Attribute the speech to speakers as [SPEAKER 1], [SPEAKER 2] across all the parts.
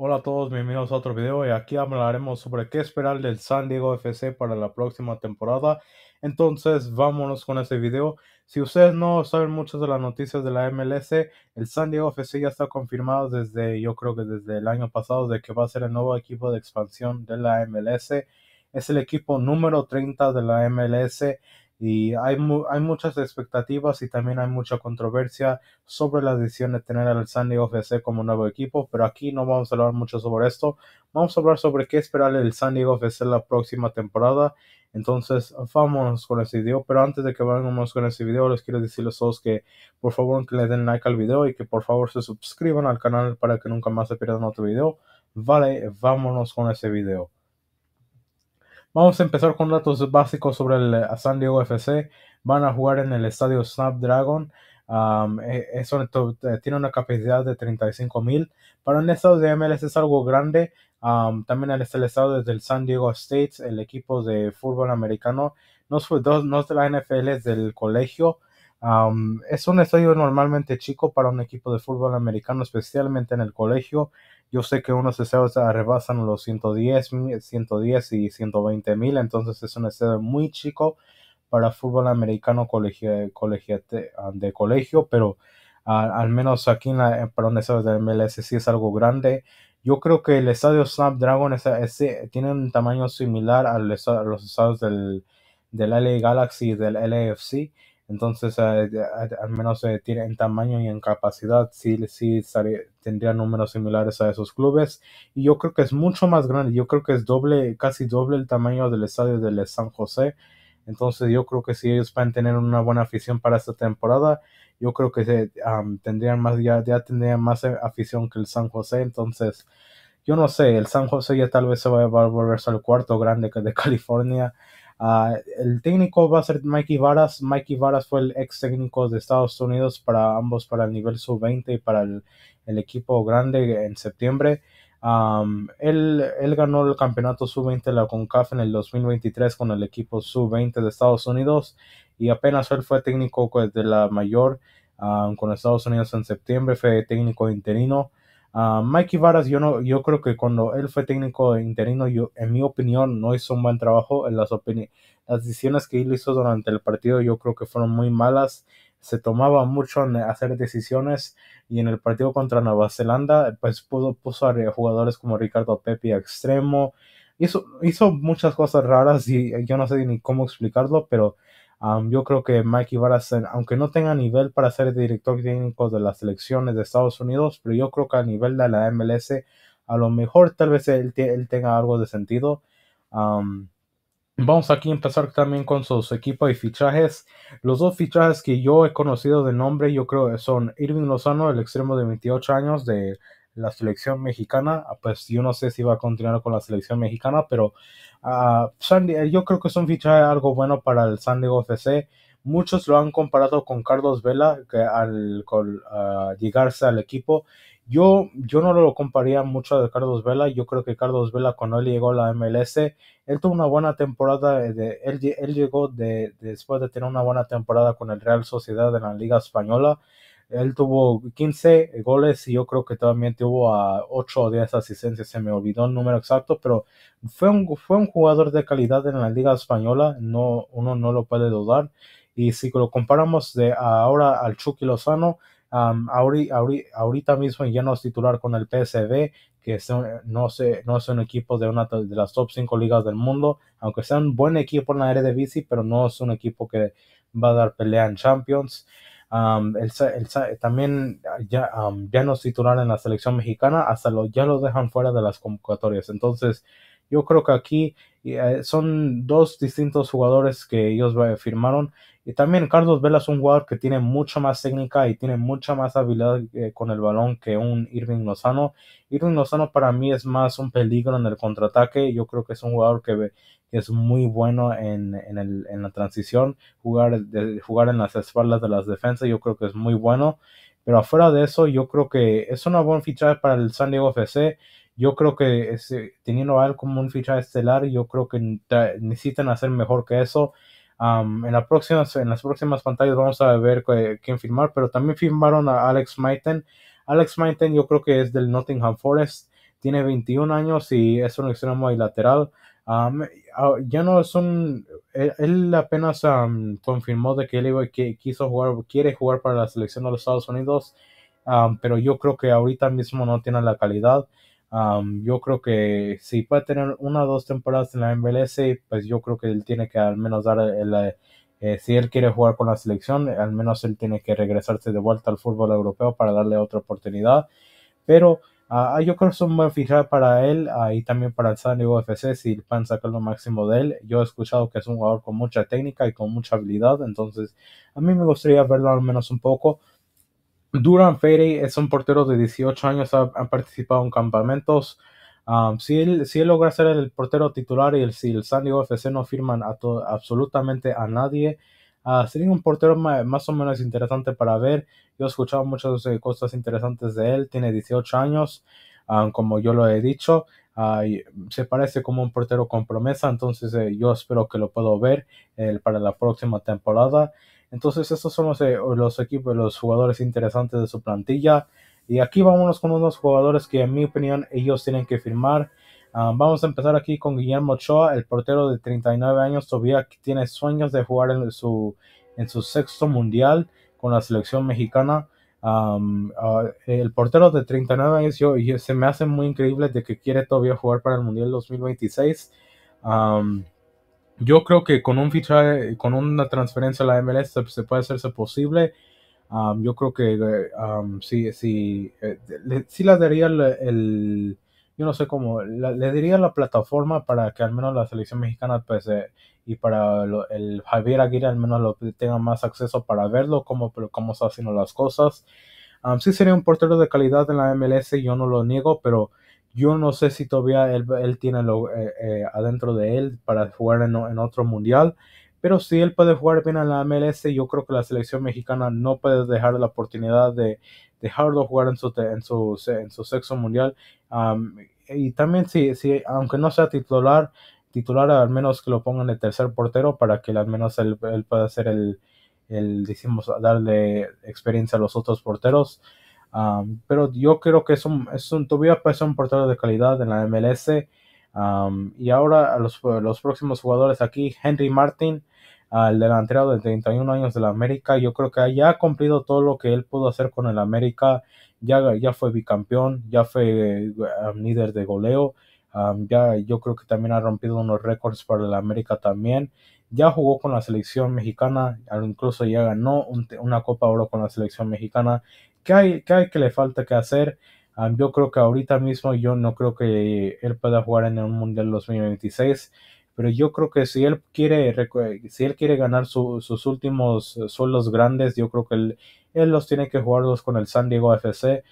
[SPEAKER 1] Hola a todos, bienvenidos a otro video y aquí hablaremos sobre qué esperar del San Diego FC para la próxima temporada. Entonces, vámonos con este video. Si ustedes no saben mucho de las noticias de la MLS, el San Diego FC ya está confirmado desde, yo creo que desde el año pasado, de que va a ser el nuevo equipo de expansión de la MLS. Es el equipo número 30 de la MLS y hay, hay muchas expectativas y también hay mucha controversia sobre la decisión de tener al San Diego FC como nuevo equipo, pero aquí no vamos a hablar mucho sobre esto, vamos a hablar sobre qué esperar del San Diego FC la próxima temporada, entonces vámonos con ese video, pero antes de que vayamos con ese video les quiero decirles a todos que por favor que le den like al video y que por favor se suscriban al canal para que nunca más se pierdan otro video, vale, vámonos con ese video. Vamos a empezar con datos básicos sobre el eh, San Diego FC. Van a jugar en el estadio Snapdragon. E, eso eh, tiene una capacidad de 35 mil. Para un estado de MLS es algo grande. también está el estado el San Diego State, el equipo de fútbol americano. No es, no es de la NFL, es del colegio. es un estadio normalmente chico para un equipo de fútbol americano, especialmente en el colegio. Yo sé que unos estados rebasan los 110, 110 y 120 mil, entonces es un estadio muy chico para fútbol americano colegio, de colegio, pero ah, al menos aquí en para un estadio de MLS sí es algo grande. Yo creo que el estadio Snapdragon tiene un tamaño similar a los, los estadios del, del LA Galaxy y del LAFC entonces, al menos eh, en tamaño y en capacidad, sí, sí tendría números similares a esos clubes. Y yo creo que es mucho más grande, yo creo que es doble, casi doble el tamaño del estadio del San José. Entonces, yo creo que si ellos van a tener una buena afición para esta temporada, yo creo que tendrían más, ya, tendrían más eh, afición que el San José. Entonces, yo no sé, el San José ya tal vez se va a volverse al cuarto grande de California. Ah, el técnico va a ser Mikey Varas. Mikey Varas fue el ex técnico de Estados Unidos para ambos, para el nivel sub-20 y para el, equipo grande en septiembre. él, ganó el campeonato sub-20 de la CONCAF en el 2023 con el equipo sub-20 de Estados Unidos y apenas él fue técnico pues, de la mayor con Estados Unidos en septiembre, fue técnico interino. Uh, ah, Mikey Varas, yo, no, yo creo que cuando él fue técnico interino, yo, en mi opinión, no hizo un buen trabajo. En las, las decisiones que él hizo durante el partido, yo creo que fueron muy malas. Se tomaba mucho en hacer decisiones y en el partido contra Nueva Zelanda, pues pudo, puso a jugadores como Ricardo Pepe a extremo. hizo muchas cosas raras y eh, yo no sé ni cómo explicarlo, pero yo creo que Mike Ibarra, aunque no tenga nivel para ser director técnico de las selecciones de Estados Unidos, pero yo creo que a nivel de la MLS, a lo mejor tal vez él, tenga algo de sentido. vamos aquí a empezar también con sus equipos y fichajes. Los dos fichajes que yo he conocido de nombre, yo creo que son Irving Lozano, el extremo de 28 años de la selección mexicana, ah, pues yo no sé si va a continuar con la selección mexicana, pero ah, yo creo que es un fichaje algo bueno para el San Diego FC. Muchos lo han comparado con Carlos Vela que al ah, llegarse al equipo. Yo, yo no lo compararía mucho a Carlos Vela. Yo creo que Carlos Vela cuando él llegó a la MLS, él tuvo una buena temporada. De, él, él, llegó de, después de tener una buena temporada con el Real Sociedad en la Liga Española. Él tuvo 15 eh, goles y yo creo que también tuvo a 8 o 10 asistencias, se me olvidó el número exacto, pero fue un, fue un jugador de calidad en la liga española, no, uno no lo puede dudar. Y si lo comparamos de ahora al Chucky Lozano, ahorita, mismo ya no es titular con el PSV, que son no, sé, no es un equipo de una de las top 5 ligas del mundo, aunque sea un buen equipo en la bici pero no es un equipo que va a dar pelea en Champions. Um, también ya, ya no es titular en la selección mexicana, hasta lo, ya lo dejan fuera de las convocatorias. Entonces, yo creo que aquí eh, son dos distintos jugadores que ellos eh, firmaron. Y también Carlos Vela es un jugador que tiene mucha más técnica y tiene mucha más habilidad eh, con el balón que un Irving Lozano. Irving Lozano para mí es más un peligro en el contraataque. Yo creo que es un jugador que, es muy bueno en, el, en la transición, jugar, jugar en las espaldas de las defensas, yo creo que es muy bueno. Pero afuera de eso, yo creo que es una buena ficha para el San Diego FC. Yo creo que teniendo a él como un fichaje estelar, yo creo que necesitan hacer mejor que eso. en, la próxima, en las próximas pantallas vamos a ver quién firmar, pero también firmaron a Alex Maiten. Alex Maiten yo creo que es del Nottingham Forest, tiene 21 años y es un extremo lateral. Ah, ah, ya no son. E, él, apenas confirmó de que él iba, que quiso jugar, quiere jugar para la selección de los Estados Unidos, pero yo creo que ahorita mismo no tiene la calidad. yo creo que si puede tener una o dos temporadas en la MLS, pues yo creo que él tiene que al menos dar el, eh, eh, si él quiere jugar con la selección, al menos él tiene que regresarse de vuelta al fútbol europeo para darle otra oportunidad. Pero Ah, yo creo que es un buen fijar para él ah, y también para el San Diego FC si pueden sacar lo máximo de él. Yo he escuchado que es un jugador con mucha técnica y con mucha habilidad, entonces a mí me gustaría verlo al menos un poco. Duran Ferry es un portero de 18 años, ha, participado en campamentos. Ah, si, él, si logra ser el portero titular y el, si el San Diego FC no firman a absolutamente a nadie, Ah, sería un portero más o menos interesante para ver. Yo he escuchado muchas eh, cosas interesantes de él. Tiene 18 años, ah, como yo lo he dicho. Ah, se parece como un portero con promesa, entonces eh, yo espero que lo puedo ver eh, para la próxima temporada. Entonces estos son los, los, equipos, los jugadores interesantes de su plantilla. Y aquí vámonos con unos jugadores que en mi opinión ellos tienen que firmar. Ah, vamos a empezar aquí con Guillermo Ochoa, el portero de 39 años, todavía tiene sueños de jugar en su, en su sexto mundial con la selección mexicana. Ah, el portero de 39 años se me hace muy increíble de que quiere todavía jugar para el Mundial 2026. yo creo que con un fichaje, con una transferencia a la MLS se, puede hacerse posible. yo creo que eh, sí sí eh, daría el yo no sé cómo, le diría la plataforma para que al menos la selección mexicana pues, eh, y para el Javier Aguirre al menos lo, tenga más acceso para verlo, cómo, está haciendo las cosas. Ah, sí sería un portero de calidad en la MLS, yo no lo niego, pero yo no sé si todavía él, tiene lo, eh, eh, adentro de él para jugar en, otro mundial. Pero si él puede jugar bien en la MLS, yo creo que la selección mexicana no puede dejar la oportunidad de dejarlo jugar en en en su sexto mundial y también si, aunque no sea titular, titular al menos que lo pongan de tercer portero para que al menos él, pueda ser el, el, decimos, darle experiencia a los otros porteros. pero yo creo que es un, es un, todavía un portero de calidad en la MLS. y ahora a los, próximos jugadores aquí, Henry Martin, el delantero de 31 años de la América, yo creo que ya ha cumplido todo lo que él pudo hacer con el América ya, ya fue bicampeón, ya fue líder de goleo, ya yo creo que también ha rompido unos récords para la América también, ya jugó con la selección mexicana, incluso ya ganó una Copa Oro con la selección mexicana. ¿Qué hay, qué hay que le falta que hacer? yo creo que ahorita mismo yo no creo que él pueda jugar en el Mundial 2026 pero yo creo que si él quiere, si él quiere ganar sus últimos eh, sueldos grandes, yo creo que él, los tiene que jugarlos con el San Diego FC.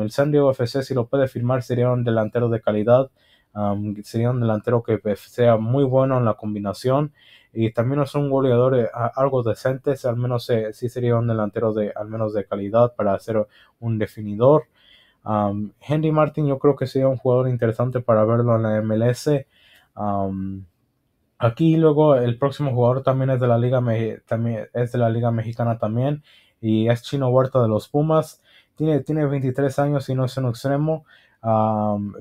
[SPEAKER 1] el San Diego FC, si lo puede firmar, sería un delantero de calidad. sería un delantero que eh, sea muy bueno en la combinación y también es un goleador eh, algo decente, al menos sí sería un delantero de al menos de calidad para ser un definidor. Henry Martin yo creo que sería un jugador interesante para verlo en la MLS. Aquí luego el próximo jugador también es de la Liga, también es de la Liga Mexicana también y es Chino Huerta de los Pumas. Tiene, tiene 23 años y no es un extremo.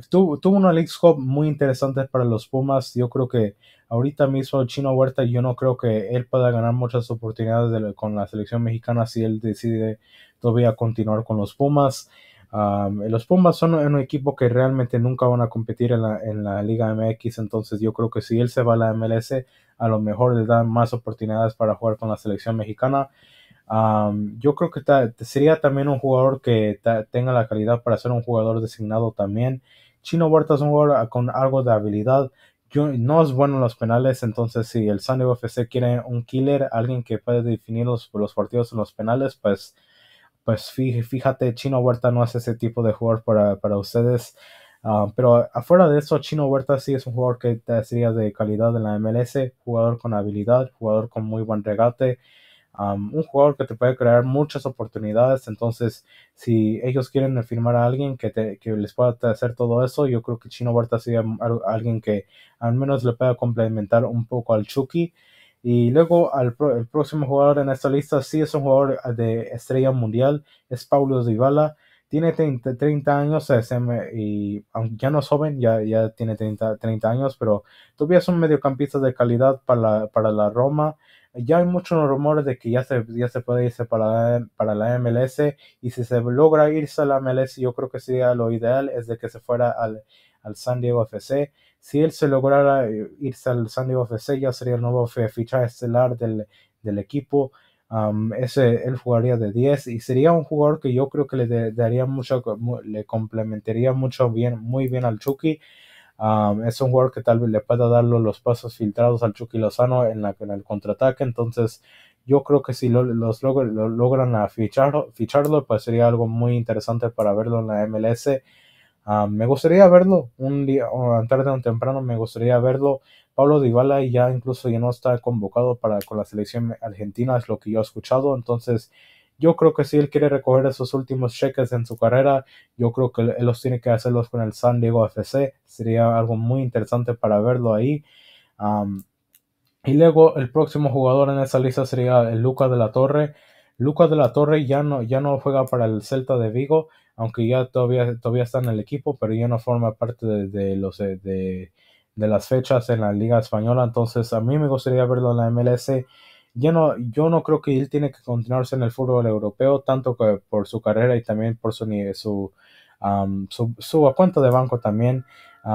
[SPEAKER 1] tuvo, tuvo una League muy interesante para los Pumas. Yo creo que ahorita mismo Chino Huerta, yo no creo que él pueda ganar muchas oportunidades con la selección mexicana si él decide todavía continuar con los Pumas. Eh, los Pumas son un equipo que realmente nunca van a competir en la, Liga MX, entonces yo creo que si él se va a la MLS, a lo mejor le dan más oportunidades para jugar con la selección mexicana. yo creo que sería también un jugador que tenga la calidad para ser un jugador designado también. Chino Huerta es un jugador ah, con algo de habilidad. no es bueno en los penales, entonces si el San FC quiere un killer, alguien que puede definir los, los partidos en los penales, pues pues fíjate, Chino Huerta no es ese tipo de jugador para, ustedes. Ah, pero afuera de eso, Chino Huerta sí es un jugador que sería de calidad en la MLS, jugador con habilidad, jugador con muy buen regate, un jugador que te puede crear muchas oportunidades. Entonces, si ellos quieren firmar a alguien que, que les pueda hacer todo eso, yo creo que Chino Huerta sería alguien que al menos le pueda complementar un poco al Chucky. Y luego al el próximo jugador en esta lista sí es un jugador ah, de estrella mundial, es Paulo Dybala. Tiene 30, años y aunque ya no es joven, ya, ya tiene 30, años, pero todavía es un mediocampista de calidad para la, para la Roma. Ya hay muchos rumores de que ya se, ya se puede irse para la, para la MLS y si se logra irse a la MLS, yo creo que sería lo ideal es de que se fuera al San Diego FC. Si él se lograra eh, irse al San Diego FC, ya sería el nuevo fichaje estelar del, equipo. ese, él jugaría de 10 y sería un jugador que yo creo que le daría mucho, le complementaría mucho bien, muy bien al Chucky. es un jugador que tal vez le pueda dar los pasos filtrados al Chucky Lozano en, la, en el contraataque. Entonces, yo creo que si los logran a ficharlo, pues sería algo muy interesante para verlo en la MLS. Ah, me gustaría verlo un día, o tarde o temprano, me gustaría verlo. Pablo Dybala ya incluso ya no está convocado para con la selección argentina, es lo que yo he escuchado. Entonces, yo creo que si él quiere recoger esos últimos cheques en su carrera, yo creo que él los tiene que hacerlos con el San Diego FC. Sería algo muy interesante para verlo ahí. y luego el próximo jugador en esa lista sería el Luca de la Torre. Lucas de la Torre ya no, ya no juega para el Celta de Vigo, aunque ya todavía, todavía está en el equipo, pero ya no forma parte de, los, eh, de, las fechas en la Liga Española. Entonces, a mí me gustaría verlo en la MLS. yo no creo que él tiene que continuarse en el fútbol europeo, tanto que por su carrera y también por su, su, su, su cuenta de banco también.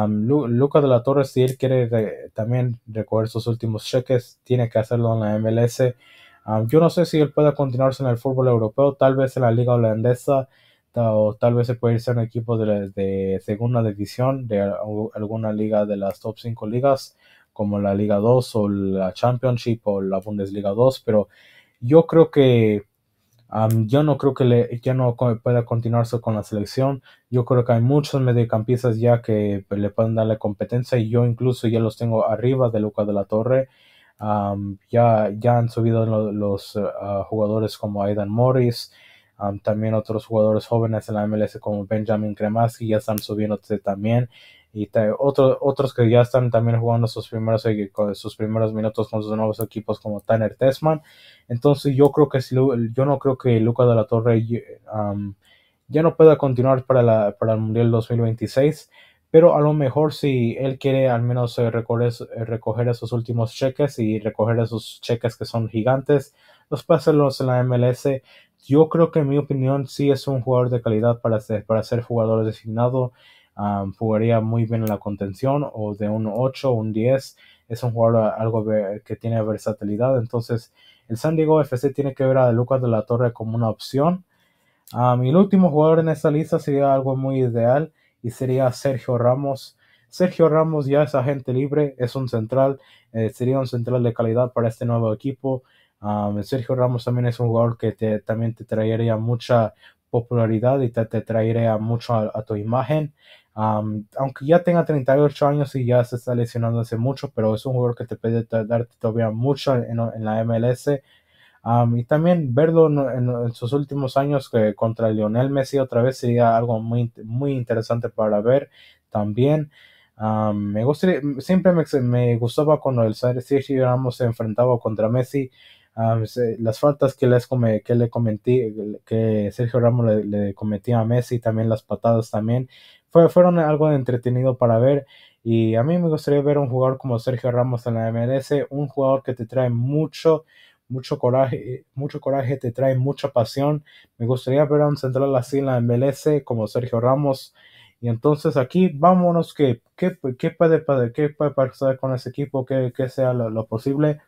[SPEAKER 1] Luca de la Torre, si él quiere eh, también recoger sus últimos cheques, tiene que hacerlo en la MLS. yo no sé si él puede continuarse en el fútbol europeo, tal vez en la liga holandesa o tal vez se puede irse a un equipo de, segunda división, de alguna liga de las top 5 ligas, como la Liga 2 o la Championship o la Bundesliga 2, pero yo creo que yo no creo que ya no pueda continuarse con la selección. Yo creo que hay muchos mediocampistas ya que pues, le pueden dar la competencia y yo incluso ya los tengo arriba de Luca de la Torre. ya, ya han subido los, ah, jugadores como Aidan Morris, también otros jugadores jóvenes en la MLS como Benjamin Kremaski ya están subiendo también. Y otros que ya están también jugando sus primeros, e, sus primeros minutos con sus nuevos equipos como Tanner Tesman. Entonces yo creo que si, yo no creo que Luca de la Torre ya no pueda continuar para, la, para el Mundial 2026 pero a lo mejor si él quiere al menos eh, eh, recoger, esos últimos cheques y recoger esos cheques que son gigantes, los puede en la MLS. Yo creo que en mi opinión sí es un jugador de calidad para ser, para ser jugador designado. jugaría muy bien en la contención o de un 8 un 10. Es un jugador ah, algo que tiene versatilidad. Entonces el San Diego FC tiene que ver a Lucas de la Torre como una opción. y el último jugador en esta lista sería algo muy ideal y sería Sergio Ramos. Sergio Ramos ya es agente libre, es un central, eh, sería un central de calidad para este nuevo equipo. Um, Sergio Ramos también es un jugador que te, también te traería mucha popularidad y te, traería mucho a, tu imagen. Um, aunque ya tenga 38 años y ya se está lesionando hace mucho, pero es un jugador que te puede darte todavía mucho en, en la MLS y también verlo en, sus últimos años que contra Lionel Messi otra vez sería algo muy, muy interesante para ver también. me gustaría, siempre me, gustaba cuando el Sergio Ramos se enfrentaba contra Messi. las faltas que, les come, que le cometí, que Sergio Ramos le, le, cometía a Messi, también las patadas también, fue, fueron algo entretenido para ver. Y a mí me gustaría ver un jugador como Sergio Ramos en la MLS, un jugador que te trae mucho, mucho coraje, eh, mucho coraje te trae mucha pasión. Me gustaría ver a un central así en la MLS como Sergio Ramos. Y entonces aquí vámonos, ¿qué, qué, qué puede, qué puede pasar con ese equipo? ¿Qué, sea lo, posible?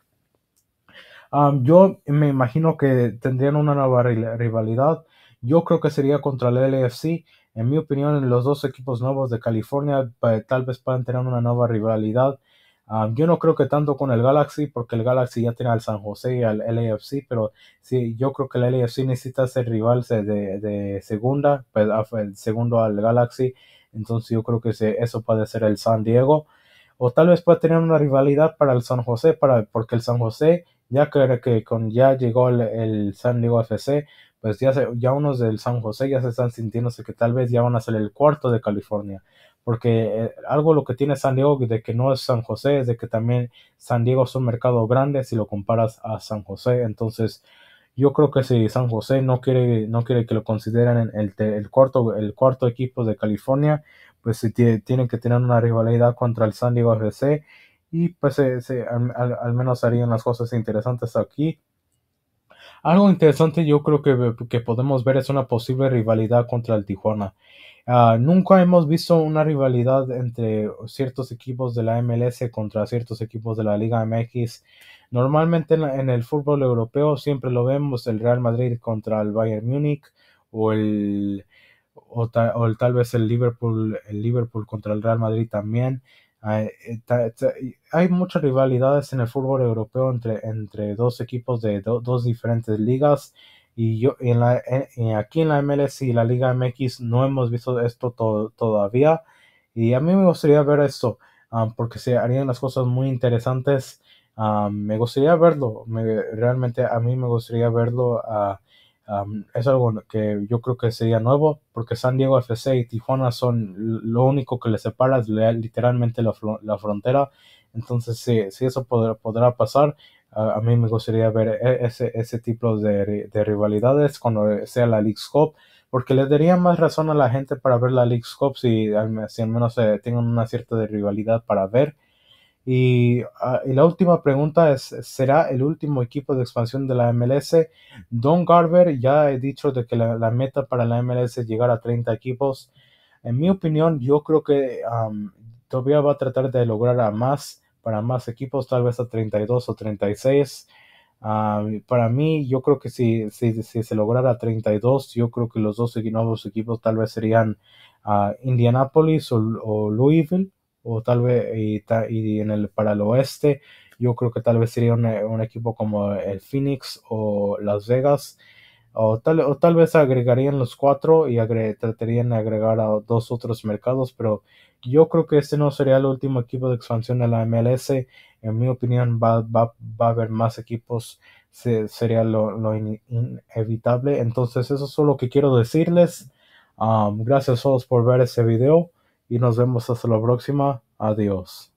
[SPEAKER 1] yo me imagino que tendrían una nueva rivalidad. Yo creo que sería contra el LFC. En mi opinión, los dos equipos nuevos de California tal vez puedan tener una nueva rivalidad. Ah, yo no creo que tanto con el Galaxy, porque el Galaxy ya tiene al San José y al LAFC, pero sí, yo creo que el LAFC necesita ser rival de, segunda, pues, ah, el segundo al Galaxy, entonces yo creo que eso puede ser el San Diego, o tal vez puede tener una rivalidad para el San José, para, porque el San José, ya creo que con, ya llegó el, San Diego FC, pues ya, ya unos del San José ya se están sintiéndose que tal vez ya van a ser el cuarto de California porque eh, algo lo que tiene San Diego de que no es San José es de que también San Diego es un mercado grande si lo comparas a San José, entonces yo creo que si San José no quiere, no quiere que lo consideren el, el, cuarto, el cuarto equipo de California, pues si tienen que tener una rivalidad contra el San Diego FC y pues eh, se, al, al, menos harían las cosas interesantes aquí algo interesante yo creo que, podemos ver es una posible rivalidad contra el Tijuana. Ah, nunca hemos visto una rivalidad entre ciertos equipos de la MLS contra ciertos equipos de la Liga MX. Normalmente en, el fútbol europeo siempre lo vemos el Real Madrid contra el Bayern Múnich o el tal vez el Liverpool el Liverpool contra el Real Madrid también hay, muchas rivalidades en el fútbol europeo entre, entre dos equipos de dos diferentes ligas y yo en la, aquí en la MLS y la Liga MX no hemos visto esto todavía y a mí me gustaría ver esto ah, porque se harían las cosas muy interesantes ah, me gustaría verlo realmente a mí me gustaría verlo ah, es algo que yo creo que sería nuevo porque San Diego FC y Tijuana son lo único que les separa literalmente la, frontera. Entonces, si, eso podrá, pasar, a mí me gustaría ver e, ese, ese tipo de, rivalidades cuando sea la League Cup, porque le daría más razón a la gente para ver la League Cup si, al menos eh, tengan una cierta de rivalidad para ver. Ah, y, la última pregunta es, ¿será el último equipo de expansión de la MLS? Don Garber ya he dicho de que la, meta para la MLS es llegar a 30 equipos. En mi opinión, yo creo que todavía va a tratar de lograr a más, para más equipos, tal vez a 32 o 36. Ah, para mí, yo creo que si, se lograra 32, yo creo que los dos nuevos equipos tal vez serían uh, Indianapolis o Louisville o tal vez y, y en el para el oeste yo creo que tal vez sería un, equipo como el Phoenix o Las Vegas o tal, o tal vez agregarían los cuatro y tratarían de agregar a dos otros mercados pero yo creo que este no sería el último equipo de expansión de la MLS en mi opinión va, a haber más equipos sería lo, inevitable entonces eso es lo que quiero decirles um, gracias a todos por ver ese video y nos vemos hasta la próxima. Adiós.